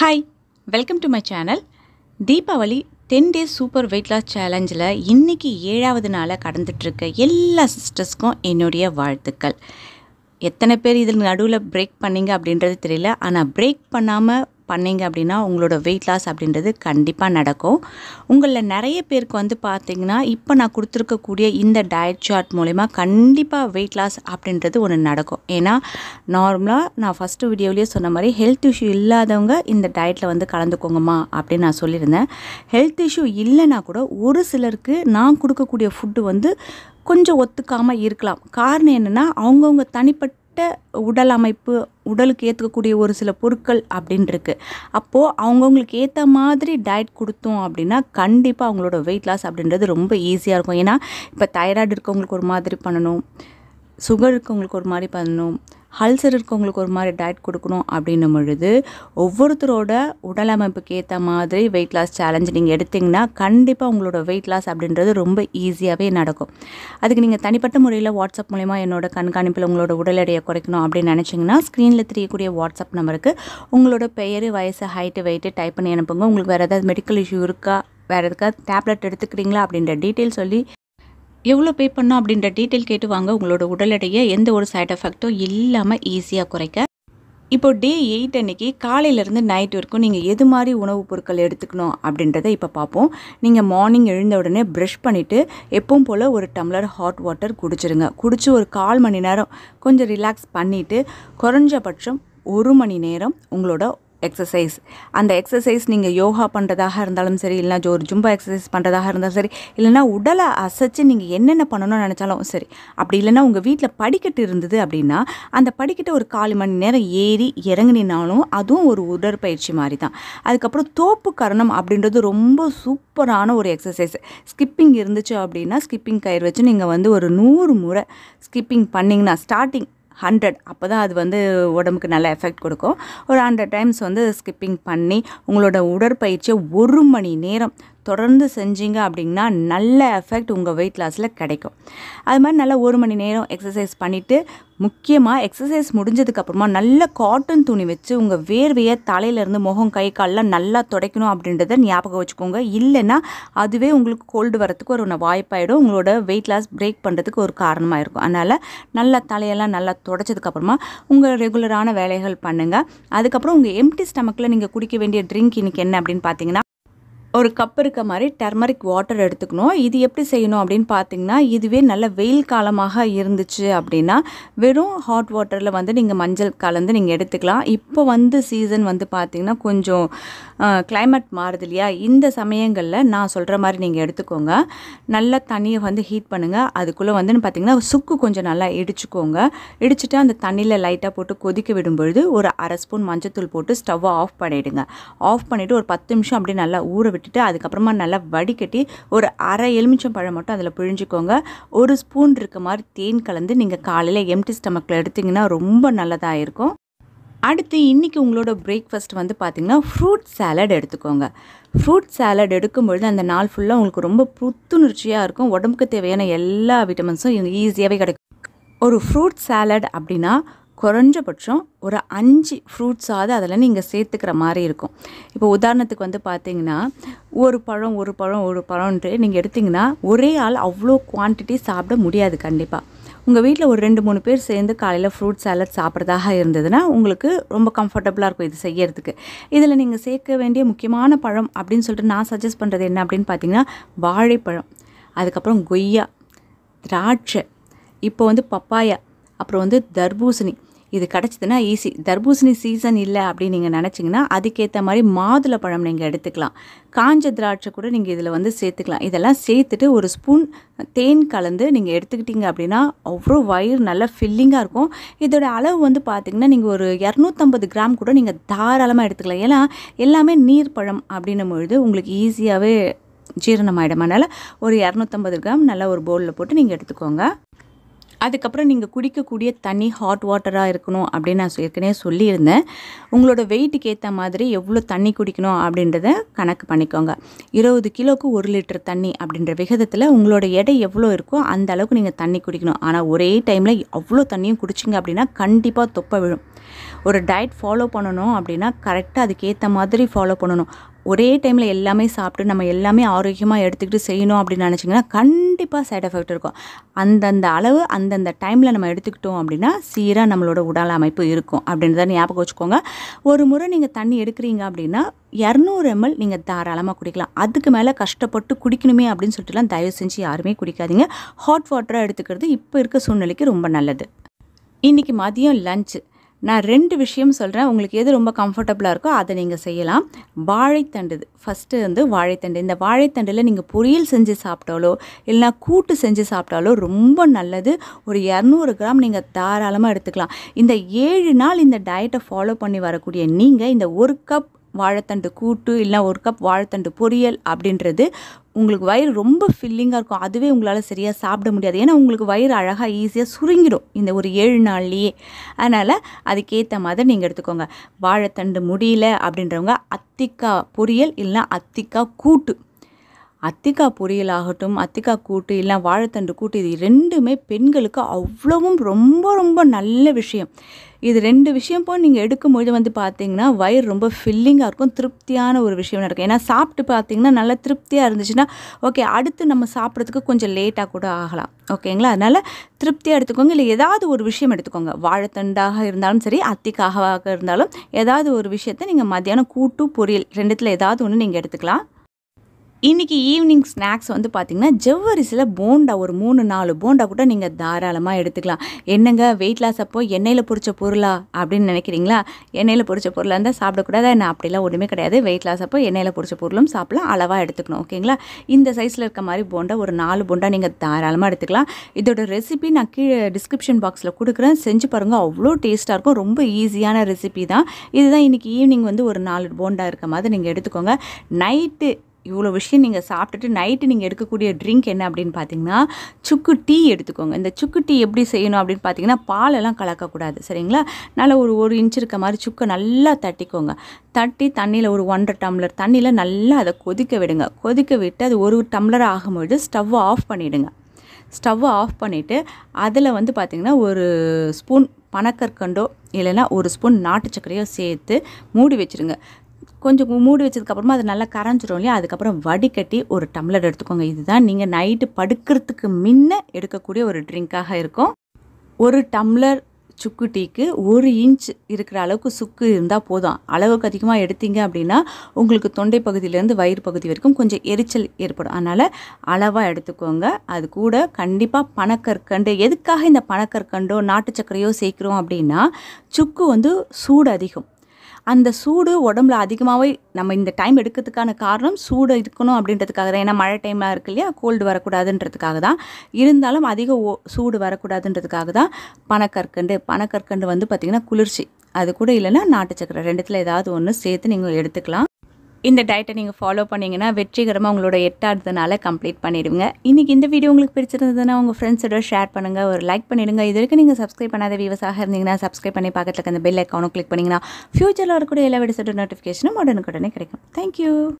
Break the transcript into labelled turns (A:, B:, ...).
A: hi welcome to my channel Deepavali ten days super weight loss சேலஞ்சில் இன்றைக்கி ஏழாவது நாளாக கடந்துட்டுருக்க எல்லா சிஸ்டர்ஸ்க்கும் என்னுடைய வாழ்த்துக்கள் எத்தனை பேர் இதில் நடுவில் பிரேக் பண்ணிங்க அப்படின்றது தெரியல ஆனால் பிரேக் பண்ணாமல் பண்ணிங்க அப்படின்னா உங்களோட வெயிட் லாஸ் அப்படின்றது கண்டிப்பாக நடக்கும் உங்களில் நிறைய பேருக்கு வந்து பார்த்திங்கன்னா இப்போ நான் கொடுத்துருக்கக்கூடிய இந்த டயட் சார்ட் மூலிமா கண்டிப்பாக வெயிட் லாஸ் அப்படின்றது ஒன்று நடக்கும் ஏன்னா நார்மலாக நான் ஃபஸ்ட்டு வீடியோலேயே சொன்ன மாதிரி ஹெல்த் இஷ்யூ இல்லாதவங்க இந்த டயட்டில் வந்து கலந்துக்கோங்கம்மா அப்படின்னு நான் சொல்லியிருந்தேன் ஹெல்த் இஷ்யூ இல்லைனா கூட ஒரு சிலருக்கு நான் கொடுக்கக்கூடிய ஃபுட்டு வந்து கொஞ்சம் ஒத்துக்காமல் இருக்கலாம் காரணம் என்னென்னா அவங்கவுங்க தனிப்பட்ட தனிப்பட்ட உடல் அமைப்பு உடலுக்கு ஏற்றுக்கக்கூடிய ஒரு சில பொருட்கள் அப்படின்னு இருக்குது அப்போது அவங்கவுங்களுக்கு ஏற்ற மாதிரி டயட் கொடுத்தோம் அப்படின்னா கண்டிப்பாக அவங்களோட வெயிட் லாஸ் அப்படின்றது ரொம்ப ஈஸியாக இருக்கும் ஏன்னா இப்போ தைராய்டு இருக்கவங்களுக்கு ஒரு மாதிரி பண்ணணும் சுகர் இருக்கவங்களுக்கு ஒரு மாதிரி பண்ணணும் ஹல்சர் இருக்கவங்களுக்கு ஒரு மாதிரி டயட் கொடுக்கணும் அப்படின்னும் பொழுது ஒவ்வொருத்தரோட உடல் அமைப்புக்கு ஏற்ற மாதிரி வெயிட் லாஸ் சேலஞ்ச் நீங்கள் எடுத்திங்கன்னா கண்டிப்பாக உங்களோட வெயிட் லாஸ் அப்படின்றது ரொம்ப ஈஸியாகவே நடக்கும் அதுக்கு நீங்கள் தனிப்பட்ட முறையில் வாட்ஸ்அப் மூலிமா என்னோட கண்காணிப்பில் உங்களோட உடல் எடையை குறைக்கணும் அப்படின்னு நினச்சிங்கன்னா ஸ்க்ரீனில் தெரியக்கூடிய வாட்ஸ்அப் நம்பருக்கு உங்களோட பெயர் வயசு ஹைட்டு வெயிட்டு டைப் பண்ணி அனுப்புங்க உங்களுக்கு வேறு ஏதாவது மெடிக்கல் இஷ்யூ இருக்கா வேறு எதுக்காக டேப்லெட் எடுத்துக்கிறீங்களா அப்படின்ற டீட்டெயில் சொல்லி எவ்வளோ பே பண்ணோம் அப்படின்ற டீட்டெயில் கேட்டு வாங்க உங்களோட உடல் எடையை எந்த ஒரு சைட் எஃபெக்ட்டும் இல்லாமல் ஈஸியாக குறைக்க இப்போ டே எயிட் அன்னைக்கு காலையிலேருந்து நைட் வரைக்கும் நீங்கள் எது மாதிரி உணவுப் பொருட்கள் எடுத்துக்கணும் அப்படின்றத இப்போ பார்ப்போம் நீங்கள் மார்னிங் எழுந்த உடனே ப்ரஷ் பண்ணிவிட்டு எப்பவும் போல் ஒரு டம்ளர் ஹாட் வாட்டர் குடிச்சிருங்க குடிச்சு ஒரு கால் மணி நேரம் கொஞ்சம் ரிலாக்ஸ் பண்ணிவிட்டு குறைஞ்சபட்சம் ஒரு மணி நேரம் உங்களோட எக்ஸசைஸ் அந்த எக்ஸசைஸ் நீங்கள் யோகா பண்ணுறதாக இருந்தாலும் சரி இல்லைனா ஒரு ஜும்பா எக்ஸசைஸ் பண்ணுறதாக இருந்தாலும் சரி இல்லைனா உடலை அசைச்சு நீங்கள் என்னென்ன பண்ணணும்னு நினச்சாலும் சரி அப்படி இல்லைனா உங்கள் வீட்டில் படிக்கட்டு இருந்தது அப்படின்னா அந்த படிக்கட்டு ஒரு காலு மணி நேரம் ஏறி இறங்கினாலும் அதுவும் ஒரு உடற்பயிற்சி மாதிரி தான் அதுக்கப்புறம் தோப்பு கரணம் அப்படின்றது ரொம்ப சூப்பரான ஒரு எக்ஸசைஸ் ஸ்கிப்பிங் இருந்துச்சு அப்படின்னா ஸ்கிப்பிங் கயிறு வச்சு நீங்கள் வந்து ஒரு நூறு முறை ஸ்கிப்பிங் பண்ணிங்கன்னா ஸ்டார்டிங் ஹண்ட்ரட் அப்போ தான் அது வந்து உடம்புக்கு நல்ல எஃபெக்ட் கொடுக்கும் ஒரு ஹண்ட்ரட் டைம்ஸ் வந்து ஸ்கிப்பிங் பண்ணி உங்களோட உடற்பயிற்சியை ஒரு மணி நேரம் தொடர்ந்து செஞ்சீங்க அப்படின்னா நல்ல எஃபெக்ட் உங்கள் வெயிட் லாஸில் கிடைக்கும் அது மாதிரி நல்லா ஒரு மணி நேரம் எக்ஸசைஸ் பண்ணிவிட்டு முக்கியமாக எக்ஸசைஸ் முடிஞ்சதுக்கப்புறமா நல்ல காட்டன் துணி வச்சு உங்கள் வேர்வையை தலையிலேருந்து முகம் கை காலெலாம் நல்லா துடைக்கணும் அப்படின்றத ஞாபகம் வச்சுக்கோங்க இல்லைன்னா அதுவே உங்களுக்கு கோல்டு வரத்துக்கு ஒரு வாய்ப்பாயிடும் உங்களோட வெயிட் லாஸ் பிரேக் பண்ணுறதுக்கு ஒரு காரணமாக இருக்கும் அதனால் நல்லா தலையெல்லாம் நல்லா துடைச்சதுக்கப்புறமா உங்கள் ரெகுலரான வேலைகள் பண்ணுங்கள் அதுக்கப்புறம் உங்கள் எம்டி ஸ்டமக்கில் நீங்கள் குடிக்க வேண்டிய ட்ரிங்க் இன்றைக்கி என்ன அப்படின்னு பார்த்தீங்கன்னா ஒரு கப் இருக்க மாதிரி டர்மரிக் வாட்டர் எடுத்துக்கணும் இது எப்படி செய்யணும் அப்படின்னு பார்த்தீங்கன்னா இதுவே நல்ல வெயில் காலமாக இருந்துச்சு அப்படின்னா வெறும் ஹாட் வாட்டரில் வந்து நீங்கள் மஞ்சள் கலந்து நீங்கள் எடுத்துக்கலாம் இப்போ வந்து சீசன் வந்து பார்த்தீங்கன்னா கொஞ்சம் கிளைமேட் மாறுது இல்லையா இந்த சமயங்களில் நான் சொல்கிற மாதிரி நீங்கள் எடுத்துக்கோங்க நல்லா தண்ணியை வந்து ஹீட் பண்ணுங்கள் அதுக்குள்ளே வந்து பார்த்திங்கன்னா சுக்கு கொஞ்சம் நல்லா இடிச்சுக்கோங்க இடிச்சுட்டு அந்த தண்ணியில் லைட்டாக போட்டு கொதிக்க விடும்பொழுது ஒரு அரை ஸ்பூன் மஞ்சத்தூள் போட்டு ஸ்டவ்வை ஆஃப் பண்ணிவிடுங்க ஆஃப் பண்ணிவிட்டு ஒரு பத்து நிமிஷம் அப்படியே நல்லா ஊற விட்டு விட்டுட்டு அதுக்கப்புறமா நல்லா வடிகட்டி ஒரு அரை எலுமிச்சம் பழம் மட்டும் அதில் பிழிஞ்சிக்கோங்க ஒரு ஸ்பூன் இருக்க மாதிரி தேன் கலந்து நீங்கள் காலையில் எம்டி ஸ்டமக்கில் எடுத்திங்கன்னா ரொம்ப நல்லதாக இருக்கும் அடுத்து இன்றைக்கி உங்களோட பிரேக்ஃபாஸ்ட் வந்து பார்த்திங்கன்னா ஃப்ரூட் சாலட் எடுத்துக்கோங்க ஃப்ரூட் சாலட் எடுக்கும்பொழுது அந்த நாள் ஃபுல்லாக உங்களுக்கு ரொம்ப புத்துணர்ச்சியாக இருக்கும் உடம்புக்கு தேவையான எல்லா விட்டமின்ஸும் ஈஸியாகவே கிடைக்கும் ஒரு ஃப்ரூட் சாலட் அப்படின்னா குறைஞ்சபட்சம் ஒரு அஞ்சு ஃப்ரூட்ஸாவது அதில் நீங்கள் சேர்த்துக்கிற மாதிரி இருக்கும் இப்போ உதாரணத்துக்கு வந்து பார்த்தீங்கன்னா ஒரு பழம் ஒரு பழம் ஒரு பழம்ன்ட்டு நீங்கள் எடுத்திங்கன்னா ஒரே ஆள் அவ்வளோ குவான்டிட்டி சாப்பிட முடியாது கண்டிப்பாக உங்கள் வீட்டில் ஒரு ரெண்டு மூணு பேர் சேர்ந்து காலையில் ஃப்ரூட் சாலட் சாப்பிட்றதாக இருந்ததுன்னா உங்களுக்கு ரொம்ப கம்ஃபர்டபுளாக இருக்கும் இது செய்யறதுக்கு இதில் நீங்கள் சேர்க்க வேண்டிய முக்கியமான பழம் அப்படின்னு சொல்லிட்டு நான் சஜஸ்ட் பண்ணுறது என்ன அப்படின்னு பார்த்தீங்கன்னா வாழைப்பழம் அதுக்கப்புறம் கொய்யா திராட்சை இப்போ வந்து பப்பாயா அப்புறம் வந்து தர்பூசணி இது கிடச்சிதுன்னா ஈஸி தர்பூசணி சீசன் இல்லை அப்படின்னு நீங்கள் நினச்சிங்கன்னா அதுக்கேற்ற மாதிரி மாதுளை பழம் நீங்கள் எடுத்துக்கலாம் காஞ்ச திராட்சை கூட நீங்கள் இதில் வந்து சேர்த்துக்கலாம் இதெல்லாம் சேர்த்துட்டு ஒரு ஸ்பூன் தேன் கலந்து நீங்கள் எடுத்துக்கிட்டிங்க அப்படின்னா அவ்வளோ வயிறு நல்லா ஃபில்லிங்காக இருக்கும் இதோட அளவு வந்து பார்த்திங்கன்னா நீங்கள் ஒரு இரநூத்தம்பது கிராம் கூட நீங்கள் தாராளமாக எடுத்துக்கலாம் ஏன்னா எல்லாமே நீர் பழம் அப்படின்னும் பொழுது உங்களுக்கு ஈஸியாகவே ஜீரணமாயிடும் அதனால் ஒரு இரநூத்தம்பது கிராம் நல்லா ஒரு பவுலில் போட்டு நீங்கள் எடுத்துக்கோங்க அதுக்கப்புறம் நீங்கள் குடிக்கக்கூடிய தண்ணி ஹாட் வாட்டராக இருக்கணும் அப்படின்னு நான் ஏற்கனவே சொல்லியிருந்தேன் உங்களோட வெயிட்டுக்கு ஏற்ற மாதிரி எவ்வளோ தண்ணி குடிக்கணும் அப்படின்றத கணக்கு பண்ணிக்கோங்க இருபது கிலோவுக்கு ஒரு லிட்டர் தண்ணி அப்படின்ற விகிதத்தில் உங்களோட எடை எவ்வளோ இருக்கோ அந்த அளவுக்கு நீங்கள் தண்ணி குடிக்கணும் ஆனால் ஒரே டைமில் அவ்வளோ தண்ணியும் குடிச்சிங்க அப்படின்னா கண்டிப்பாக தொப்பை விழும் ஒரு டயட் ஃபாலோ பண்ணணும் அப்படின்னா கரெக்டாக அதுக்கேற்ற மாதிரி ஃபாலோ பண்ணணும் ஒரே டைமில் எல்லாமே சாப்பிட்டு நம்ம எல்லாமே ஆரோக்கியமாக எடுத்துக்கிட்டு செய்யணும் அப்படின்னு நினச்சிங்கன்னா கண்டிப்பாக சைட் எஃபெக்ட் இருக்கும் அந்தந்த அளவு அந்தந்த டைமில் நம்ம எடுத்துக்கிட்டோம் அப்படின்னா சீராக நம்மளோட உடல் அமைப்பு இருக்கும் அப்படின்றத ஞாபகம் வச்சுக்கோங்க ஒரு முறை நீங்கள் தண்ணி எடுக்கிறீங்க அப்படின்னா இரநூறு எம்எல் நீங்கள் தாராளமாக குடிக்கலாம் அதுக்கு மேலே கஷ்டப்பட்டு குடிக்கணுமே அப்படின்னு சொல்லிட்டுலாம் தயவு செஞ்சு யாருமே குடிக்காதீங்க ஹாட் வாட்டராக எடுத்துக்கிறது இப்போ இருக்க சூழ்நிலைக்கு ரொம்ப நல்லது இன்றைக்கி மதியம் லஞ்சு நான் ரெண்டு விஷயம் சொல்கிறேன் உங்களுக்கு எது ரொம்ப கம்ஃபர்டபுளாக இருக்கோ அதை நீங்கள் செய்யலாம் வாழைத்தண்டு ஃபஸ்ட்டு வந்து வாழைத்தண்டு இந்த வாழைத்தண்டில் நீங்கள் பொரியல் செஞ்சு சாப்பிட்டாலோ இல்லைனா கூட்டு செஞ்சு சாப்பிட்டாலோ ரொம்ப நல்லது ஒரு இரநூறு கிராம் நீங்கள் தாராளமாக எடுத்துக்கலாம் இந்த ஏழு நாள் இந்த டயட்டை ஃபாலோ பண்ணி வரக்கூடிய நீங்கள் இந்த ஒரு கப் வாழைத்தண்டு கூட்டு இல்லை ஒரு கப் வாழைத்தண்டு பொரியல் அப்படின்றது உங்களுக்கு வயிறு ரொம்ப ஃபில்லிங்காக இருக்கும் அதுவே உங்களால் சரியாக சாப்பிட முடியாது ஏன்னா உங்களுக்கு வயிறு அழகாக ஈஸியாக சுருங்கிடும் இந்த ஒரு ஏழு நாள்லேயே அதனால் அதுக்கேற்ற மாதிரி நீங்கள் எடுத்துக்கோங்க வாழைத்தண்டு முடியல அப்படின்றவங்க அத்திக்காய் பொரியல் இல்லைனா அத்திக்காய் கூட்டு அத்திகா பொரியல் ஆகட்டும் அத்திகா கூட்டு இல்லை வாழைத்தண்டு கூட்டு இது ரெண்டுமே பெண்களுக்கு அவ்வளவும் ரொம்ப ரொம்ப நல்ல விஷயம் இது ரெண்டு விஷயம் போய் நீங்கள் எடுக்கும்பொழுது வந்து பார்த்தீங்கன்னா வயிறு ரொம்ப ஃபில்லிங்காக இருக்கும் திருப்தியான ஒரு விஷயம் நடக்கும் ஏன்னா சாப்பிட்டு பார்த்தீங்கன்னா நல்லா திருப்தியாக இருந்துச்சுன்னா ஓகே அடுத்து நம்ம சாப்பிட்றதுக்கு கொஞ்சம் லேட்டாக கூட ஆகலாம் ஓகேங்களா அதனால் திருப்தியாக எடுத்துக்கோங்க இல்லை ஏதாவது ஒரு விஷயம் எடுத்துக்கோங்க வாழைத்தண்டாக இருந்தாலும் சரி அத்திக்காக இருந்தாலும் ஏதாவது ஒரு விஷயத்தை நீங்கள் மத்தியானம் கூட்டு பொரியல் ரெண்டுத்தில் ஏதாவது ஒன்று நீங்கள் எடுத்துக்கலாம் இன்றைக்கி ஈவினிங் ஸ்நாக்ஸ் வந்து பார்த்திங்கன்னா ஜவ்வரிசியில் போண்டா ஒரு மூணு நாலு போண்டா கூட நீங்கள் தாராளமாக எடுத்துக்கலாம் என்னங்க வெயிட் லாஸ் அப்போ எண்ணெயில் பொறிச்ச பொருளா அப்படின்னு நினைக்கிறீங்களா எண்ணெயில் பொறிச்ச பொருளாக இருந்தால் சாப்பிடக்கூடாது என்ன அப்படிலாம் ஒன்றுமே கிடையாது வெயிட் லாஸ் அப்போ எண்ணெயில் பொறிச்ச பொருளும் சாப்பிடலாம் அளவாக எடுத்துக்கணும் ஓகேங்களா இந்த சைஸில் இருக்க மாதிரி போண்டா ஒரு நாலு போண்டா நீங்கள் தாராளமாக எடுத்துக்கலாம் இதோட ரெசிபி நான் கீழே டிஸ்கிரிப்ஷன் பாக்ஸில் கொடுக்குறேன் செஞ்சு பாருங்கள் அவ்வளோ டேஸ்ட்டாக இருக்கும் ரொம்ப ஈஸியான ரெசிபி தான் இதுதான் இன்றைக்கி ஈவினிங் வந்து ஒரு நாலு போண்டா இருக்க மாதிரி நீங்கள் எடுத்துக்கோங்க நைட்டு இவ்வளோ விஷயம் நீங்கள் சாப்பிட்டுட்டு நைட்டு நீங்கள் எடுக்கக்கூடிய ட்ரிங்க் என்ன அப்படின்னு பார்த்தீங்கன்னா சுக்கு டீ எடுத்துக்கோங்க இந்த சுக்கு டீ எப்படி செய்யணும் அப்படின்னு பார்த்தீங்கன்னா பாலெல்லாம் கலக்கக்கூடாது சரிங்களா நல்லா ஒரு ஒரு இன்ச் இருக்க மாதிரி சுக்கை நல்லா தட்டிக்கோங்க தட்டி தண்ணியில் ஒரு ஒன்றரை டம்ளர் தண்ணியில் நல்லா அதை கொதிக்க விடுங்க கொதிக்க விட்டு அது ஒரு டம்ளர் ஆகும்பொழுது ஸ்டவ் ஆஃப் பண்ணிவிடுங்க ஸ்டவ்வை ஆஃப் பண்ணிவிட்டு அதில் வந்து பார்த்திங்கன்னா ஒரு ஸ்பூன் பனக்கற்கண்டோ இல்லைன்னா ஒரு ஸ்பூன் நாட்டு சர்க்கரையோ சேர்த்து மூடி வச்சுருங்க கொஞ்சம் மூடி வச்சதுக்கப்புறமா அது நல்லா கரைஞ்சிரும் இல்லையா அதுக்கப்புறம் வடிகட்டி ஒரு டம்ளர் எடுத்துக்கோங்க இதுதான் நீங்கள் நைட்டு படுக்கிறதுக்கு முன்ன எடுக்கக்கூடிய ஒரு ட்ரிங்க்காக இருக்கும் ஒரு டம்ளர் சுக்கு டீக்கு ஒரு இன்ச் இருக்கிற அளவுக்கு சுக்கு இருந்தால் போதும் அளவுக்கு அதிகமாக எடுத்தீங்க அப்படின்னா உங்களுக்கு தொண்டை பகுதியிலேருந்து வயிறு பகுதி வரைக்கும் கொஞ்சம் எரிச்சல் ஏற்படும் அதனால் அளவாக எடுத்துக்கோங்க அது கூட கண்டிப்பாக பணக்கற்கண்டு எதுக்காக இந்த பணக்கற்கண்டோ நாட்டு சர்க்கரையோ சேர்க்குறோம் அப்படின்னா சுக்கு வந்து சூடு அதிகம் அந்த சூடு உடம்புல அதிகமாகவே நம்ம இந்த டைம் எடுக்கிறதுக்கான காரணம் சூடு இருக்கணும் அப்படின்றதுக்காக தான் ஏன்னா மழை டைமாக இருக்கு இல்லையா கோல்டு வரக்கூடாதுன்றதுக்காக தான் இருந்தாலும் அதிக சூடு வரக்கூடாதுன்றதுக்காக தான் பனக்கற்கண்டு பனக்கற்கண்டு வந்து பார்த்திங்கன்னா குளிர்ச்சி அது கூட இல்லைன்னா நாட்டு சக்கரை ரெண்டுத்தில் ஏதாவது ஒன்று சேர்த்து நீங்கள் எடுத்துக்கலாம் இந்த டயட்டை நீங்கள் ஃபாலோ பண்ணிங்கன்னா வெற்றிகரமாக உங்களோட எட்டாவது நாளை கம்ப்ளீட் பண்ணிடுங்க இன்றைக்கி இந்த வீடியோ உங்களுக்கு பிடிச்சிருந்ததுன்னா உங்கள் ஃப்ரெண்ட்ஸோட ஷேர் பண்ணுங்கள் ஒரு லைக் பண்ணிவிடுங்க இது வரைக்கும் நீங்கள் சப்ஸ்கிரைப் பண்ணாத வியூவர்ஸாக இருந்தீங்கன்னா சப்ஸ்கிரைப் பண்ணி பார்க்கறதுக்கு அந்த பெல் ஐக்கானும் கிளிக் பண்ணிங்கன்னா ஃப்யூச்சரில் இருக்கக்கூடிய எல்லா வீடியோஸோட நோட்டிஃபிகேஷனும் உடனுக்குடனே கிடைக்கும் தேங்க்யூ